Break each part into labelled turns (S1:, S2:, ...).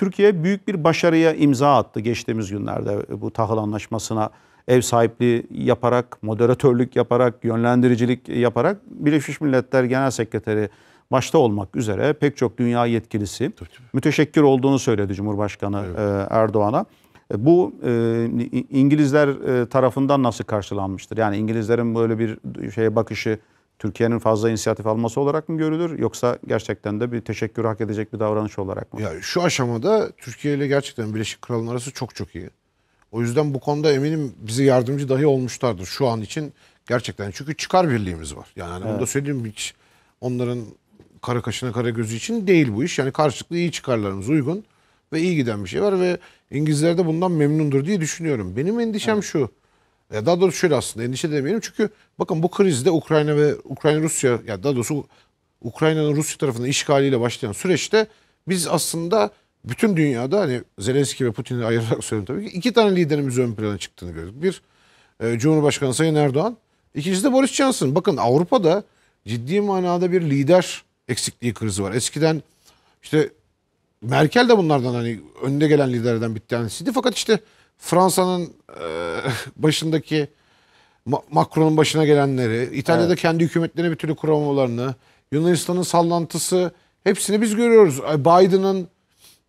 S1: Türkiye büyük bir başarıya imza attı geçtiğimiz günlerde bu tahıl anlaşmasına ev sahipliği yaparak, moderatörlük yaparak, yönlendiricilik yaparak Birleşmiş Milletler Genel Sekreteri başta olmak üzere pek çok dünya yetkilisi müteşekkir olduğunu söyledi Cumhurbaşkanı evet. E, Erdoğan'a. E, bu e, İngilizler tarafından nasıl karşılanmıştır? Yani İngilizlerin böyle bir şeye bakışı Türkiye'nin fazla inisiyatif alması olarak mı görülür yoksa gerçekten de bir teşekkür hak edecek bir davranış olarak mı? Ya şu
S2: aşamada Türkiye ile gerçekten Birleşik Kral'ın arası çok çok iyi. O yüzden bu konuda eminim bize yardımcı dahi olmuşlardır şu an için gerçekten. Çünkü çıkar birliğimiz var. Yani hani evet. onu da söyleyeyim hiç onların kara kaşına kara gözü için değil bu iş. Yani karşılıklı iyi çıkarlarımız uygun ve iyi giden bir şey var ve İngilizler de bundan memnundur diye düşünüyorum. Benim endişem evet. şu. Ya daha doğrusu şöyle aslında endişe demeyelim çünkü bakın bu krizde Ukrayna ve Ukrayna-Rusya ya daha doğrusu Ukrayna'nın Rusya tarafından işgaliyle başlayan süreçte biz aslında bütün dünyada hani Zelenski ve Putin'i ayırarak söylüyorum tabii ki iki tane liderimiz ön plana çıktığını gördük. Bir e, Cumhurbaşkanı Sayın Erdoğan, ikincisi de Boris Johnson. Bakın Avrupa'da ciddi manada bir lider eksikliği krizi var. Eskiden işte Merkel de bunlardan hani önde gelen liderlerden bir tanesiydi. Fakat işte Fransa'nın e, başındaki Ma Macron'un başına gelenleri, İtalya'da evet. kendi hükümetlerini bir türlü kuramamalarını, Yunanistan'ın sallantısı hepsini biz görüyoruz. Biden'ın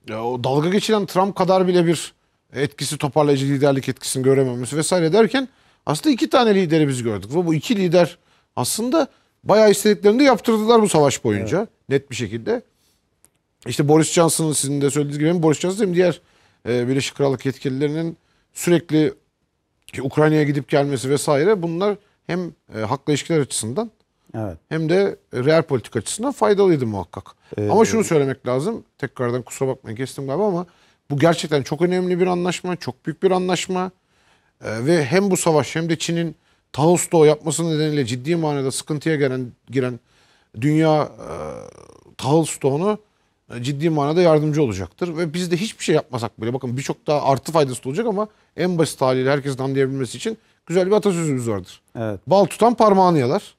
S2: e, o dalga geçilen Trump kadar bile bir etkisi toparlayıcı liderlik etkisini görememesi vesaire derken aslında iki tane lideri biz gördük. Ve bu iki lider aslında bayağı istediklerini de yaptırdılar bu savaş boyunca evet. net bir şekilde işte Boris Johnson'ın sizin de söylediğiniz gibi hem Boris Johnson hem diğer e, Birleşik Krallık yetkililerinin sürekli Ukrayna'ya gidip gelmesi vesaire bunlar hem e, hakla ilişkiler açısından evet. hem de real politik açısından faydalıydı muhakkak. Ee, ama şunu söylemek lazım. Tekrardan kusura bakmayın kestim galiba ama bu gerçekten çok önemli bir anlaşma. Çok büyük bir anlaşma. E, ve hem bu savaş hem de Çin'in Taosto yapması nedeniyle ciddi manada sıkıntıya giren giren dünya e, Taosto'nu ciddi manada yardımcı olacaktır. Ve biz de hiçbir şey yapmasak bile bakın birçok daha artı faydası olacak ama en basit haliyle herkesin anlayabilmesi için güzel bir atasözümüz vardır. Evet. Bal tutan parmağını yalar.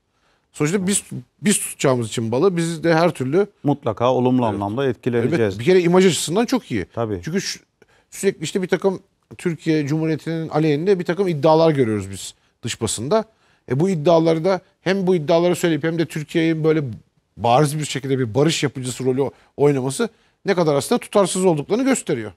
S2: Sonuçta biz biz tutacağımız için balı biz de her türlü mutlaka olumlu evet. anlamda etkileneceğiz. Evet, bir kere imaj açısından çok iyi. Tabii. Çünkü şu, sürekli işte bir takım Türkiye Cumhuriyeti'nin aleyhinde bir takım iddialar görüyoruz biz dış basında. E bu iddiaları da hem bu iddiaları söyleyip hem de Türkiye'yi böyle bariz bir şekilde bir barış yapıcısı rolü oynaması ne kadar aslında tutarsız olduklarını
S1: gösteriyor.